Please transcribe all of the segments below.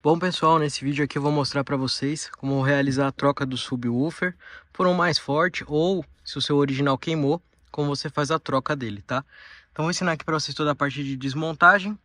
Bom pessoal, nesse vídeo aqui eu vou mostrar para vocês como realizar a troca do subwoofer por um mais forte ou se o seu original queimou, como você faz a troca dele, tá? Então vou ensinar aqui para vocês toda a parte de desmontagem.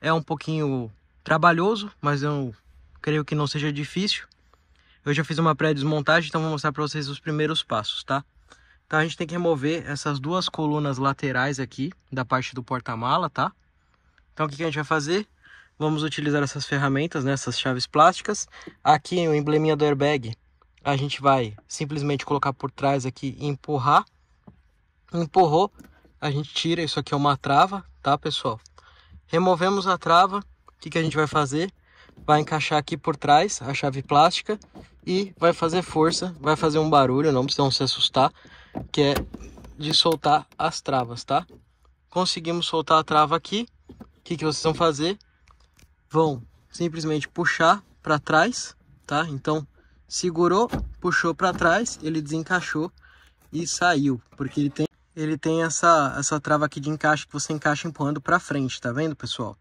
É um pouquinho trabalhoso, mas eu creio que não seja difícil. Eu já fiz uma pré-desmontagem, então vou mostrar para vocês os primeiros passos, tá? Então a gente tem que remover essas duas colunas laterais aqui da parte do porta-mala, tá? Então o que, que a gente vai fazer? vamos utilizar essas ferramentas, né, essas chaves plásticas. Aqui o embleminha do airbag, a gente vai simplesmente colocar por trás aqui e empurrar. Empurrou, a gente tira, isso aqui é uma trava, tá pessoal? Removemos a trava, o que, que a gente vai fazer? Vai encaixar aqui por trás a chave plástica e vai fazer força, vai fazer um barulho, não precisam se assustar, que é de soltar as travas, tá? Conseguimos soltar a trava aqui, o que, que vocês vão fazer? vão simplesmente puxar para trás, tá? Então, segurou, puxou para trás, ele desencaixou e saiu, porque ele tem ele tem essa essa trava aqui de encaixe que você encaixa empurrando para frente, tá vendo, pessoal?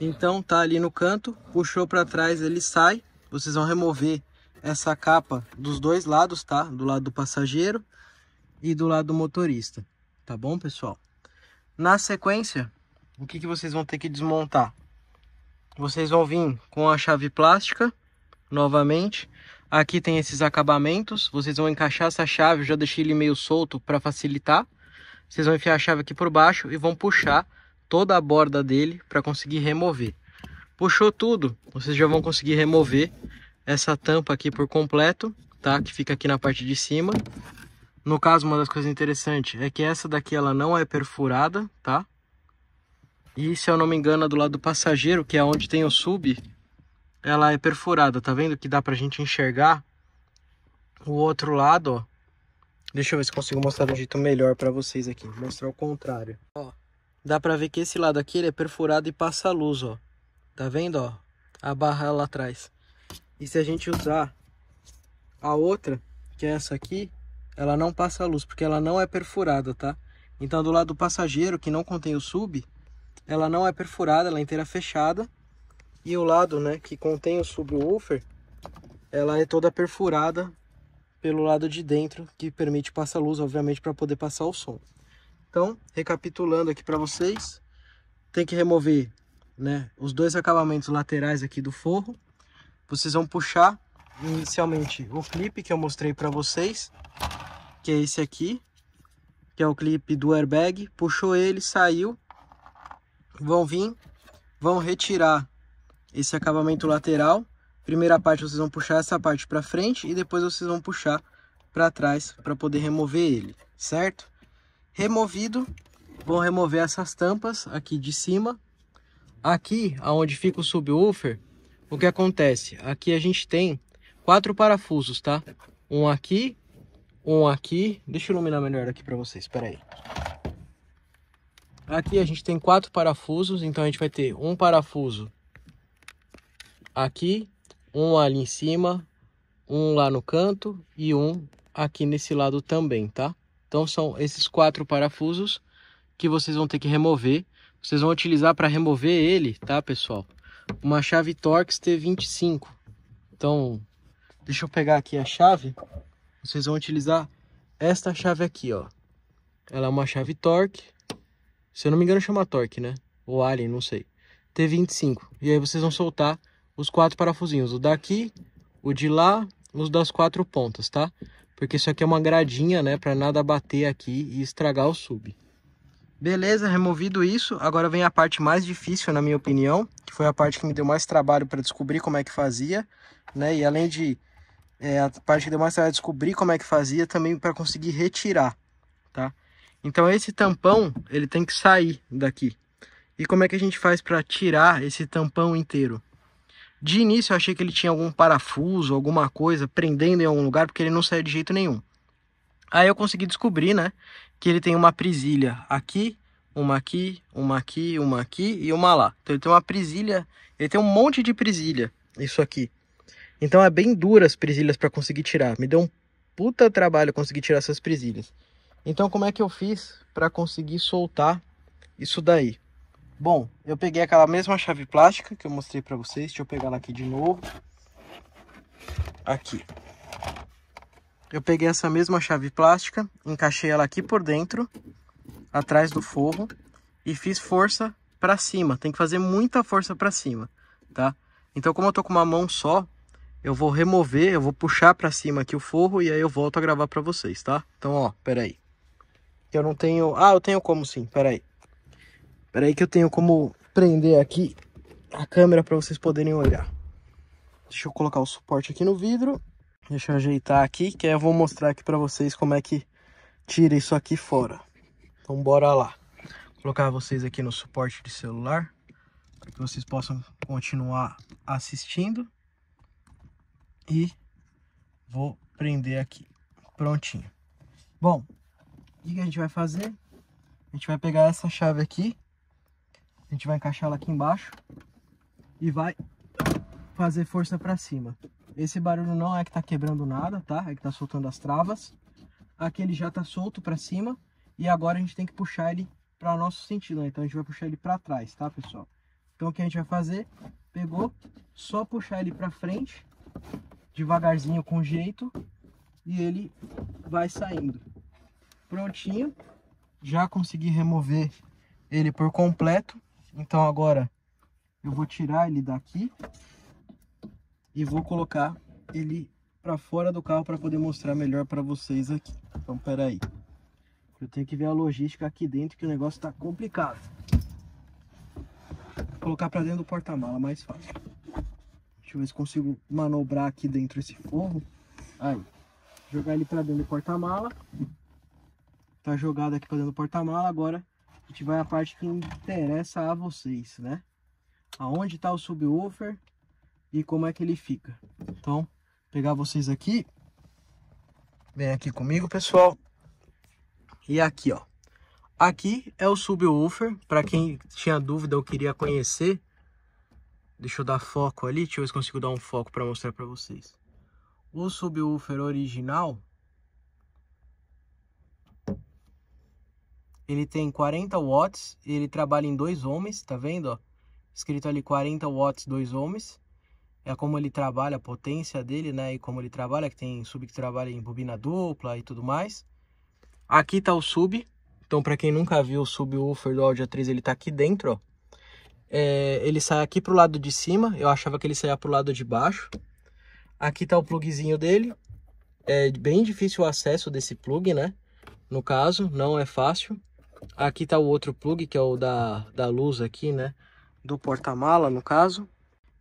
Então, tá ali no canto, puxou para trás, ele sai. Vocês vão remover essa capa dos dois lados, tá? Do lado do passageiro e do lado do motorista, tá bom, pessoal? Na sequência, o que, que vocês vão ter que desmontar? Vocês vão vir com a chave plástica, novamente. Aqui tem esses acabamentos, vocês vão encaixar essa chave, eu já deixei ele meio solto para facilitar. Vocês vão enfiar a chave aqui por baixo e vão puxar toda a borda dele para conseguir remover. Puxou tudo, vocês já vão conseguir remover essa tampa aqui por completo, tá? Que fica aqui na parte de cima. No caso, uma das coisas interessantes é que essa daqui ela não é perfurada, tá? E se eu não me engano, a do lado do passageiro, que é onde tem o sub, ela é perfurada, tá vendo que dá pra gente enxergar o outro lado, ó. Deixa eu ver se consigo mostrar de um jeito melhor pra vocês aqui, mostrar o contrário. Ó, dá pra ver que esse lado aqui ele é perfurado e passa luz, ó. Tá vendo, ó, a barra lá atrás. E se a gente usar a outra, que é essa aqui, ela não passa luz, porque ela não é perfurada, tá? Então do lado do passageiro, que não contém o sub, ela não é perfurada, ela é inteira fechada. E o lado né, que contém o subwoofer, ela é toda perfurada pelo lado de dentro, que permite passar luz, obviamente, para poder passar o som. Então, recapitulando aqui para vocês, tem que remover né, os dois acabamentos laterais aqui do forro. Vocês vão puxar inicialmente o clipe que eu mostrei para vocês, que é esse aqui, que é o clipe do airbag. Puxou ele, saiu, vão vir, vão retirar esse acabamento lateral. Primeira parte vocês vão puxar essa parte para frente e depois vocês vão puxar para trás para poder remover ele, certo? Removido, vão remover essas tampas aqui de cima. Aqui, aonde fica o subwoofer, o que acontece? Aqui a gente tem quatro parafusos, tá? Um aqui, um aqui. Deixa eu iluminar melhor aqui para vocês, espera aí. Aqui a gente tem quatro parafusos, então a gente vai ter um parafuso aqui, um ali em cima, um lá no canto e um aqui nesse lado também, tá? Então são esses quatro parafusos que vocês vão ter que remover. Vocês vão utilizar para remover ele, tá, pessoal? Uma chave Torx T25. Então, deixa eu pegar aqui a chave. Vocês vão utilizar esta chave aqui, ó. Ela é uma chave Torx se eu não me engano chama torque, né? Ou alien, não sei. T25. E aí vocês vão soltar os quatro parafusinhos. O daqui, o de lá, os das quatro pontas, tá? Porque isso aqui é uma gradinha, né? Pra nada bater aqui e estragar o sub. Beleza, removido isso, agora vem a parte mais difícil, na minha opinião, que foi a parte que me deu mais trabalho para descobrir como é que fazia, né? E além de é, a parte que deu mais trabalho descobrir como é que fazia, também para conseguir retirar, tá? Então esse tampão, ele tem que sair daqui. E como é que a gente faz para tirar esse tampão inteiro? De início eu achei que ele tinha algum parafuso, alguma coisa prendendo em algum lugar, porque ele não sai de jeito nenhum. Aí eu consegui descobrir, né, que ele tem uma prisilha aqui, uma aqui, uma aqui, uma aqui e uma lá. Então ele tem uma prisilha, ele tem um monte de prisilha, isso aqui. Então é bem duras as prisilhas para conseguir tirar. Me deu um puta trabalho conseguir tirar essas prisilhas. Então como é que eu fiz para conseguir soltar isso daí? Bom, eu peguei aquela mesma chave plástica que eu mostrei para vocês. Deixa eu pegar ela aqui de novo. Aqui. Eu peguei essa mesma chave plástica, encaixei ela aqui por dentro, atrás do forro, e fiz força para cima. Tem que fazer muita força para cima, tá? Então, como eu tô com uma mão só, eu vou remover, eu vou puxar para cima aqui o forro e aí eu volto a gravar para vocês, tá? Então, ó, peraí. aí. Eu não tenho... Ah, eu tenho como sim, peraí. Peraí que eu tenho como prender aqui a câmera para vocês poderem olhar. Deixa eu colocar o suporte aqui no vidro. Deixa eu ajeitar aqui, que aí eu vou mostrar aqui para vocês como é que tira isso aqui fora. Então bora lá. Vou colocar vocês aqui no suporte de celular, para que vocês possam continuar assistindo. E vou prender aqui. Prontinho. Bom, o que a gente vai fazer? A gente vai pegar essa chave aqui, a gente vai encaixar ela aqui embaixo e vai fazer força para cima. Esse barulho não é que tá quebrando nada, tá? É que tá soltando as travas. Aqui ele já tá solto para cima e agora a gente tem que puxar ele para nosso sentido, né? Então a gente vai puxar ele para trás, tá, pessoal? Então o que a gente vai fazer? Pegou, só puxar ele para frente, devagarzinho com jeito e ele vai saindo prontinho. Já consegui remover ele por completo. Então agora eu vou tirar ele daqui e vou colocar ele para fora do carro para poder mostrar melhor para vocês aqui. Então pera aí. Eu tenho que ver a logística aqui dentro que o negócio está complicado. Vou colocar para dentro do porta-mala mais fácil. Deixa eu ver se consigo manobrar aqui dentro esse forro. Aí. Jogar ele para dentro do porta-mala. Tá jogado aqui fazendo porta-mala. Agora a gente vai à parte que interessa a vocês, né? Aonde está o subwoofer e como é que ele fica. Então, pegar vocês aqui. Vem aqui comigo, pessoal. E aqui, ó. Aqui é o subwoofer. Para quem tinha dúvida eu queria conhecer, deixa eu dar foco ali. Deixa eu ver se consigo dar um foco para mostrar para vocês. O subwoofer original Ele tem 40 watts, ele trabalha em 2 ohms, tá vendo? Ó? Escrito ali 40 watts, 2 ohms. É como ele trabalha, a potência dele, né? E como ele trabalha, que tem sub que trabalha em bobina dupla e tudo mais. Aqui tá o sub. Então, para quem nunca viu o subwoofer do Audi A3, ele tá aqui dentro, ó. É, ele sai aqui pro lado de cima, eu achava que ele saia pro lado de baixo. Aqui tá o plugzinho dele. É bem difícil o acesso desse plug, né? No caso, não é fácil. Aqui tá o outro plug, que é o da, da luz aqui, né? Do porta-mala, no caso.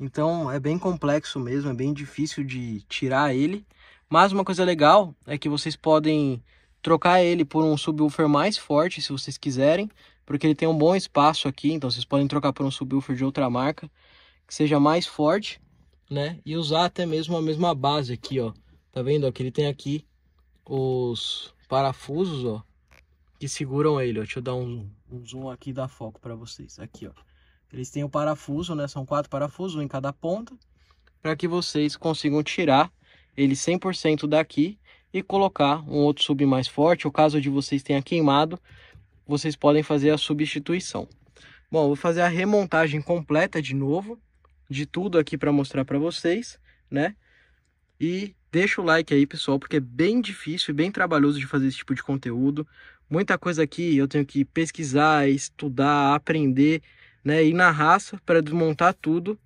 Então é bem complexo mesmo, é bem difícil de tirar ele. Mas uma coisa legal é que vocês podem trocar ele por um subwoofer mais forte, se vocês quiserem. Porque ele tem um bom espaço aqui, então vocês podem trocar por um subwoofer de outra marca. Que seja mais forte, né? E usar até mesmo a mesma base aqui, ó. Tá vendo? Ó, que ele tem aqui os parafusos, ó que seguram ele. Deixa eu dar um zoom. Um zoom aqui e dar foco para vocês. Aqui, ó. Eles têm o um parafuso, né? São quatro parafusos, um em cada ponta, para que vocês consigam tirar ele 100% daqui e colocar um outro sub mais forte. O caso de vocês tenha queimado, vocês podem fazer a substituição. Bom, vou fazer a remontagem completa de novo, de tudo aqui para mostrar para vocês, né? E deixa o like aí, pessoal, porque é bem difícil e bem trabalhoso de fazer esse tipo de conteúdo. Muita coisa aqui eu tenho que pesquisar, estudar, aprender, né? Ir na raça para desmontar tudo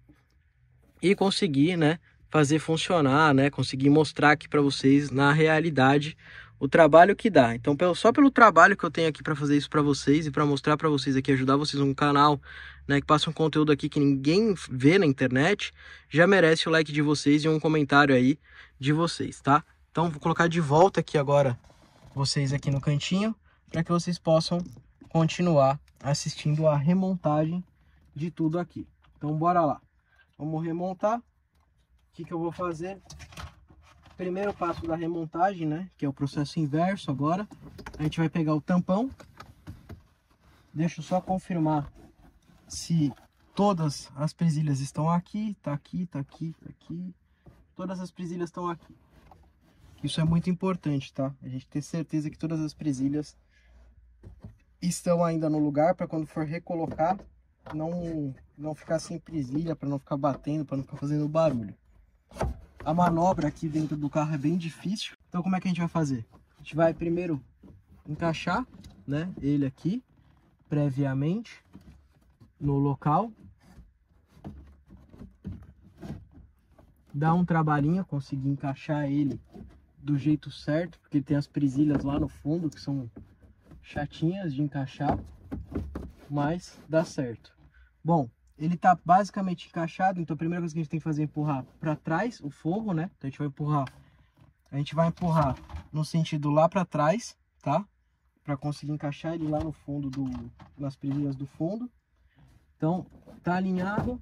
e conseguir, né? Fazer funcionar, né? Conseguir mostrar aqui para vocês na realidade o trabalho que dá. Então, só pelo trabalho que eu tenho aqui para fazer isso para vocês e para mostrar para vocês aqui, ajudar vocês num canal, né, que passa um conteúdo aqui que ninguém vê na internet, já merece o like de vocês e um comentário aí de vocês, tá? Então, vou colocar de volta aqui agora vocês aqui no cantinho para que vocês possam continuar assistindo a remontagem de tudo aqui. Então bora lá. Vamos remontar. O que, que eu vou fazer? Primeiro passo da remontagem, né? Que é o processo inverso agora. A gente vai pegar o tampão. Deixa eu só confirmar se todas as presilhas estão aqui, tá aqui, tá aqui, tá aqui. Todas as presilhas estão aqui. Isso é muito importante, tá? A gente ter certeza que todas as presilhas estão ainda no lugar para quando for recolocar não não ficar sem presilha, para não ficar batendo, para não ficar fazendo barulho. A manobra aqui dentro do carro é bem difícil. Então como é que a gente vai fazer? A gente vai primeiro encaixar, né, ele aqui previamente no local. Dá um trabalhinho conseguir encaixar ele do jeito certo, porque tem as presilhas lá no fundo que são chatinhas de encaixar, mas dá certo. Bom, ele tá basicamente encaixado, então a primeira coisa que a gente tem que fazer é empurrar para trás o fogo, né? Então a gente vai empurrar, a gente vai empurrar no sentido lá para trás, tá? Para conseguir encaixar ele lá no fundo do, nas presilhas do fundo. Então tá alinhado,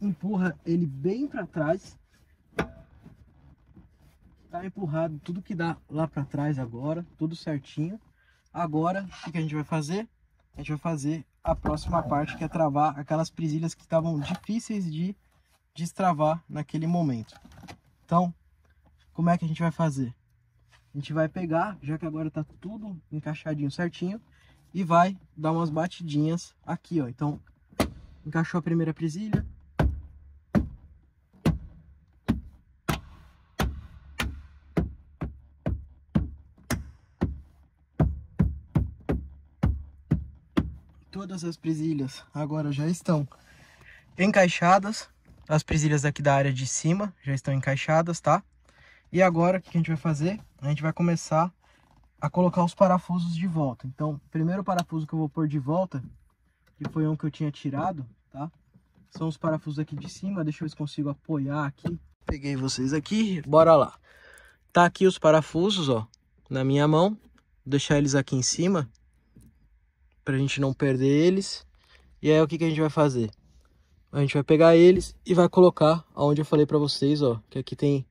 empurra ele bem para trás. Tá empurrado tudo que dá lá para trás agora, tudo certinho. Agora, o que, a gente vai fazer? A gente vai fazer a próxima parte, que é travar aquelas presilhas que estavam difíceis de destravar naquele momento. Então, como é que a gente vai fazer? A gente vai pegar, já que agora está tudo encaixadinho certinho, e vai dar umas batidinhas aqui, ó. Então, encaixou a primeira presilha, Todas as presilhas agora já estão encaixadas. As presilhas aqui da área de cima já estão encaixadas, tá? E agora o que a gente vai fazer? A gente vai começar a colocar os parafusos de volta. Então, primeiro parafuso que eu vou pôr de volta, que foi um que eu tinha tirado, tá? São os parafusos aqui de cima, deixa eu ver se consigo apoiar aqui. Peguei vocês aqui, bora lá. Tá aqui os parafusos, ó, na minha mão. Vou deixar eles aqui em cima pra gente não perder eles. E aí o que, que a gente vai fazer? A gente vai pegar eles e vai colocar aonde eu falei pra vocês, ó, que aqui tem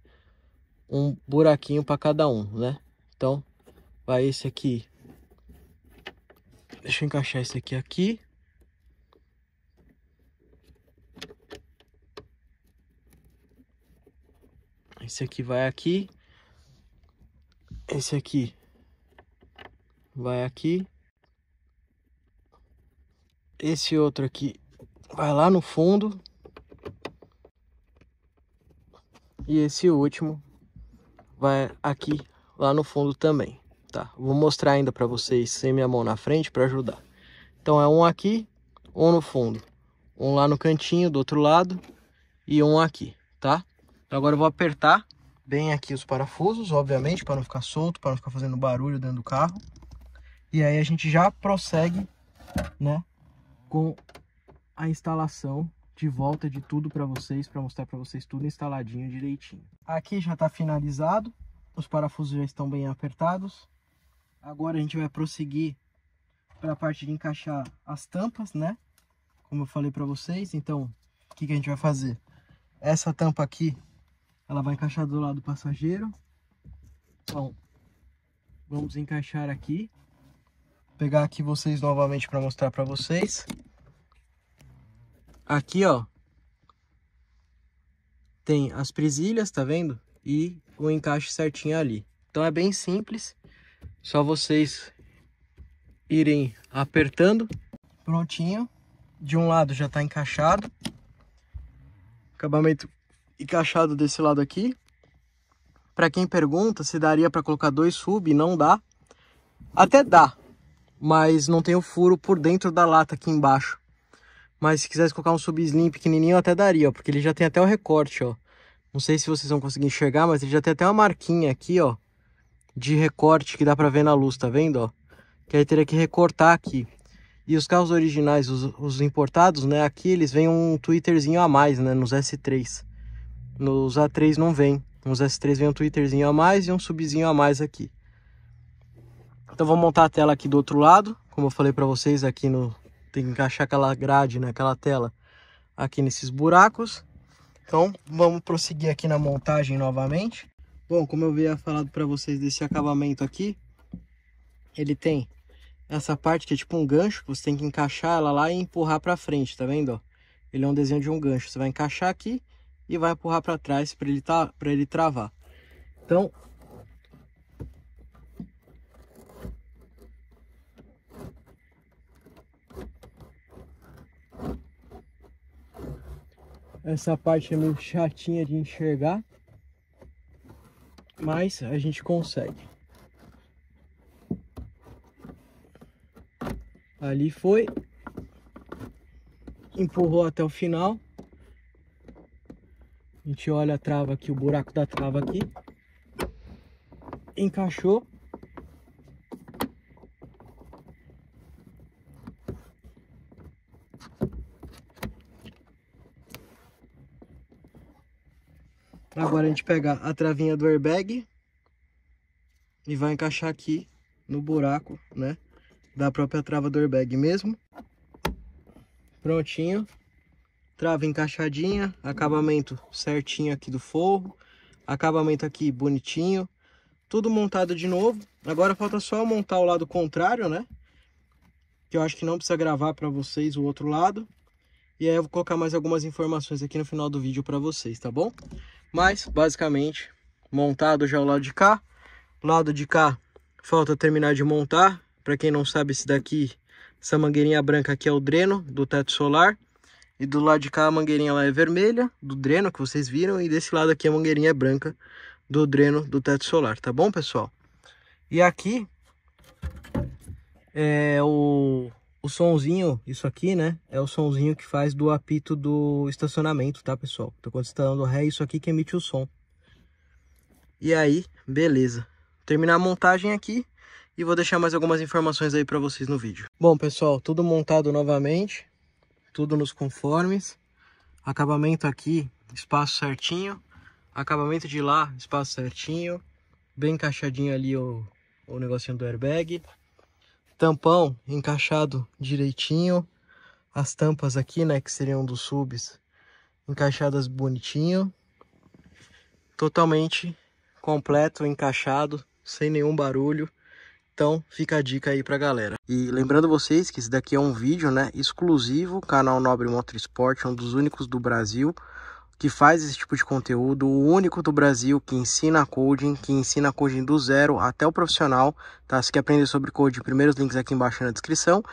um buraquinho pra cada um, né? Então, vai esse aqui. Deixa eu encaixar esse aqui aqui. Esse aqui vai aqui. Esse aqui vai aqui. Esse outro aqui vai lá no fundo. E esse último vai aqui lá no fundo também, tá? Vou mostrar ainda para vocês sem minha mão na frente para ajudar. Então é um aqui, um no fundo, um lá no cantinho do outro lado e um aqui, tá? Então agora eu vou apertar bem aqui os parafusos, obviamente, para não ficar solto, para não ficar fazendo barulho dentro do carro. E aí a gente já prossegue, né, com a instalação de volta de tudo para vocês, para mostrar para vocês tudo instaladinho direitinho. Aqui já está finalizado, os parafusos já estão bem apertados. Agora a gente vai prosseguir para a parte de encaixar as tampas, né? Como eu falei para vocês, então o que, que a gente vai fazer? Essa tampa aqui, ela vai encaixar do lado passageiro. Então, vamos encaixar aqui pegar aqui vocês novamente para mostrar para vocês. Aqui, ó, tem as presilhas, tá vendo? E o encaixe certinho ali. Então é bem simples, só vocês irem apertando. Prontinho. De um lado já tá encaixado. Acabamento encaixado desse lado aqui. Para quem pergunta se daria para colocar dois sub, não dá. Até dá, mas não tem o furo por dentro da lata aqui embaixo. Mas se quisesse colocar um sub-slim pequenininho, até daria, ó, porque ele já tem até o recorte, ó. Não sei se vocês vão conseguir enxergar, mas ele já tem até uma marquinha aqui, ó, de recorte que dá pra ver na luz, tá vendo, ó? Que aí teria que recortar aqui. E os carros originais, os, os importados, né, aqui eles vêm um twitterzinho a mais, né, nos S3. Nos A3 não vem. Nos S3 vem um twitterzinho a mais e um subzinho a mais aqui. Então vou montar a tela aqui do outro lado, como eu falei para vocês aqui no tem que encaixar aquela grade, né, aquela tela aqui nesses buracos. Então vamos prosseguir aqui na montagem novamente. Bom, como eu havia falado para vocês desse acabamento aqui, ele tem essa parte que é tipo um gancho, você tem que encaixar ela lá e empurrar para frente, tá vendo? Ele é um desenho de um gancho, você vai encaixar aqui e vai empurrar para trás para ele, tá, ele travar. Então, Essa parte é meio chatinha de enxergar, mas a gente consegue. Ali foi, empurrou até o final. A gente olha a trava aqui, o buraco da trava aqui. Encaixou. gente pegar a travinha do airbag e vai encaixar aqui no buraco, né? Da própria trava do airbag mesmo. Prontinho. Trava encaixadinha, acabamento certinho aqui do forro, acabamento aqui bonitinho. Tudo montado de novo. Agora falta só montar o lado contrário, né? Que eu acho que não precisa gravar para vocês o outro lado. E aí eu vou colocar mais algumas informações aqui no final do vídeo para vocês, tá bom? Mas, basicamente, montado já o lado de cá. Lado de cá, falta terminar de montar. Para quem não sabe, esse daqui, essa mangueirinha branca aqui é o dreno do teto solar. E do lado de cá a mangueirinha lá é vermelha, do dreno que vocês viram. E desse lado aqui a mangueirinha é branca do dreno do teto solar, tá bom, pessoal? E aqui é o o sonzinho, isso aqui, né? É o sonzinho que faz do apito do estacionamento, tá, pessoal? Então, quando você tá dando ré, é isso aqui que emite o som. E aí, beleza. Terminar a montagem aqui e vou deixar mais algumas informações aí para vocês no vídeo. Bom, pessoal, tudo montado novamente. Tudo nos conformes. Acabamento aqui, espaço certinho. Acabamento de lá, espaço certinho. Bem encaixadinho ali o, o negocinho do airbag tampão encaixado direitinho, as tampas aqui, né, que seriam dos subs, encaixadas bonitinho, totalmente completo, encaixado, sem nenhum barulho. Então fica a dica aí pra galera. E lembrando vocês que esse daqui é um vídeo né, exclusivo, canal Nobre Motorsport, um dos únicos do Brasil que faz esse tipo de conteúdo, o único do Brasil que ensina coding, que ensina coding do zero até o profissional, tá? Se quer aprender sobre coding, primeiros links aqui embaixo na descrição.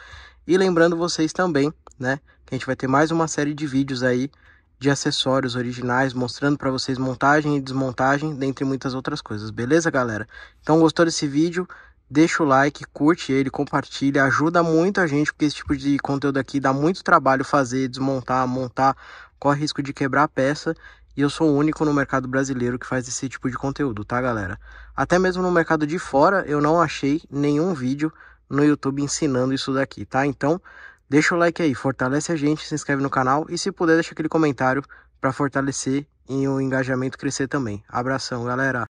E lembrando vocês também, né, que a gente vai ter mais uma série de vídeos aí de acessórios originais, mostrando para vocês montagem e desmontagem, dentre muitas outras coisas, beleza, galera? Então, gostou desse vídeo? deixa o like, curte ele, compartilha, ajuda muito a gente, porque esse tipo de conteúdo aqui dá muito trabalho fazer, desmontar, montar, corre risco de quebrar a peça. E eu sou o único no mercado brasileiro que faz esse tipo de conteúdo, tá, galera? Até mesmo no mercado de fora, eu não achei nenhum vídeo no YouTube ensinando isso daqui, tá? Então, deixa o like aí, fortalece a gente, se inscreve no canal e se puder deixa aquele comentário para fortalecer e o engajamento crescer também. Abração, galera!